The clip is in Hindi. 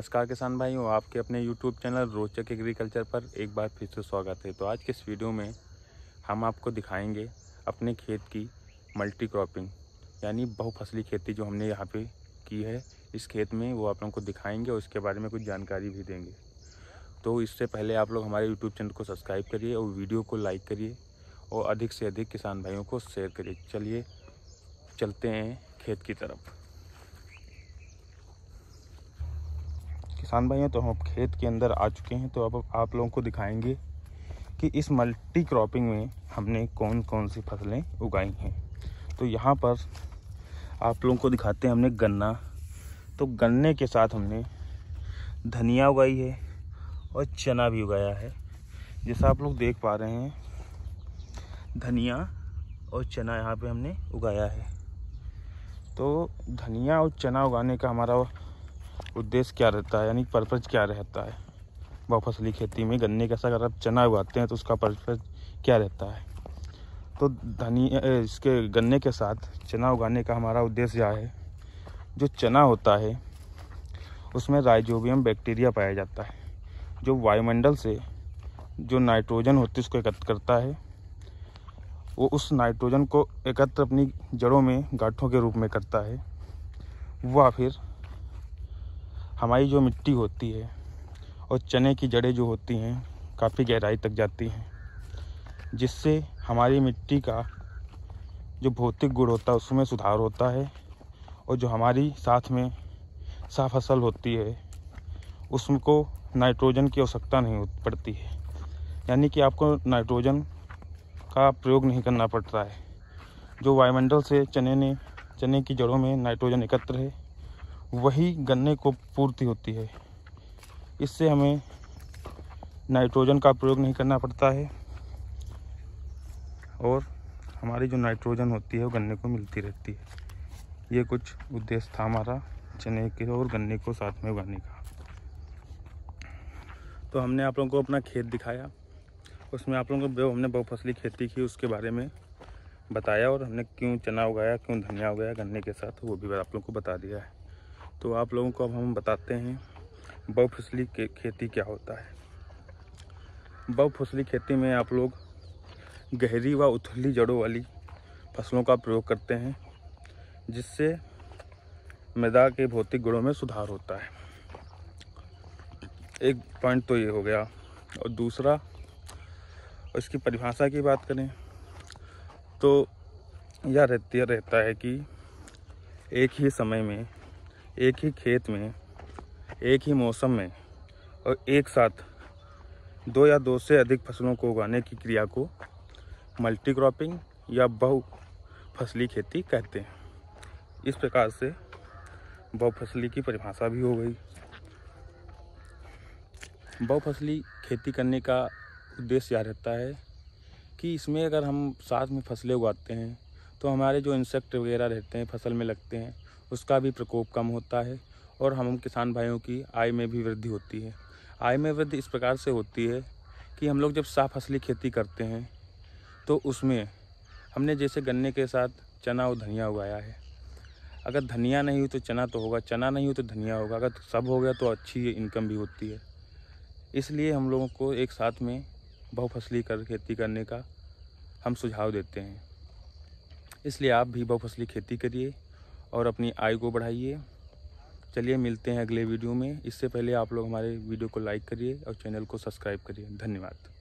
नमस्कार किसान भाइयों आपके अपने YouTube चैनल रोचक एग्रीकल्चर पर एक बार फिर से स्वागत है तो आज के इस वीडियो में हम आपको दिखाएंगे अपने खेत की मल्टी क्रॉपिंग यानी बहुफसली खेती जो हमने यहाँ पे की है इस खेत में वो आप लोगों को दिखाएंगे और इसके बारे में कुछ जानकारी भी देंगे तो इससे पहले आप लोग हमारे यूट्यूब चैनल को सब्सक्राइब करिए और वीडियो को लाइक करिए और अधिक से अधिक किसान भाइयों को शेयर करिए चलिए चलते हैं खेत की तरफ किसान भाई हैं तो हम खेत के अंदर आ चुके हैं तो अब आप लोगों को दिखाएंगे कि इस मल्टी क्रॉपिंग में हमने कौन कौन सी फसलें उगाई हैं तो यहाँ पर आप लोगों को दिखाते हैं हमने गन्ना तो गन्ने के साथ हमने धनिया उगाई है और चना भी उगाया है जैसा आप लोग देख पा रहे हैं धनिया और चना यहाँ पे हमने उगाया है तो धनिया और चना उगाने का हमारा उद्देश्य क्या रहता है यानी पर्पज़ क्या रहता है बहुफसली खेती में गन्ने का अगर आप चना उगाते हैं तो उसका पर्पज़ क्या रहता है तो धनिया इसके गन्ने के साथ चना उगाने का हमारा उद्देश्य यह है जो चना होता है उसमें राइजोबियम बैक्टीरिया पाया जाता है जो वायुमंडल से जो नाइट्रोजन होती है उसको एकत्र करता है वो उस नाइट्रोजन को एकत्र अपनी जड़ों में गाठों के रूप में करता है वह फिर हमारी जो मिट्टी होती है और चने की जड़ें जो होती हैं काफ़ी गहराई तक जाती हैं जिससे हमारी मिट्टी का जो भौतिक गुण होता है उसमें सुधार होता है और जो हमारी साथ में सा फसल होती है उसको नाइट्रोजन की आवश्यकता नहीं पड़ती है यानी कि आपको नाइट्रोजन का प्रयोग नहीं करना पड़ता है जो वायुमंडल से चने ने चने की जड़ों में नाइट्रोजन एकत्र है वही गन्ने को पूर्ति होती है इससे हमें नाइट्रोजन का प्रयोग नहीं करना पड़ता है और हमारी जो नाइट्रोजन होती है वो गन्ने को मिलती रहती है ये कुछ उद्देश्य था हमारा चने के और गन्ने को साथ में उगाने का तो हमने आप लोगों को अपना खेत दिखाया उसमें आप लोगों को हमने बहुफसली खेती की उसके बारे में बताया और हमने क्यों चना उगाया क्यों धनिया उगाया गन्ने के साथ वो भी आप लोगों को बता दिया है तो आप लोगों को अब हम बताते हैं बहुफसली खेती क्या होता है बहुफसली खेती में आप लोग गहरी व उथली जड़ों वाली फसलों का प्रयोग करते हैं जिससे मृदा के भौतिक गुणों में सुधार होता है एक पॉइंट तो ये हो गया और दूसरा इसकी परिभाषा की बात करें तो यह रहती रहता है कि एक ही समय में एक ही खेत में एक ही मौसम में और एक साथ दो या दो से अधिक फसलों को उगाने की क्रिया को मल्टी क्रॉपिंग या बहु फसली खेती कहते हैं इस प्रकार से बहुफसली की परिभाषा भी हो गई बहुफसली खेती करने का उद्देश्य यह रहता है कि इसमें अगर हम साथ में फसलें उगाते हैं तो हमारे जो इंसेक्ट वगैरह रहते हैं फसल में लगते हैं उसका भी प्रकोप कम होता है और हम किसान भाइयों की आय में भी वृद्धि होती है आय में वृद्धि इस प्रकार से होती है कि हम लोग जब साफ फसली खेती करते हैं तो उसमें हमने जैसे गन्ने के साथ चना और धनिया उगाया है अगर धनिया नहीं हुई तो चना तो होगा चना नहीं हुई तो धनिया होगा अगर सब हो गया तो अच्छी इनकम भी होती है इसलिए हम लोगों को एक साथ में बहुफसली कर खेती करने का हम सुझाव देते हैं इसलिए आप भी बहुफसली खेती करिए और अपनी आय को बढ़ाइए चलिए मिलते हैं अगले वीडियो में इससे पहले आप लोग हमारे वीडियो को लाइक करिए और चैनल को सब्सक्राइब करिए धन्यवाद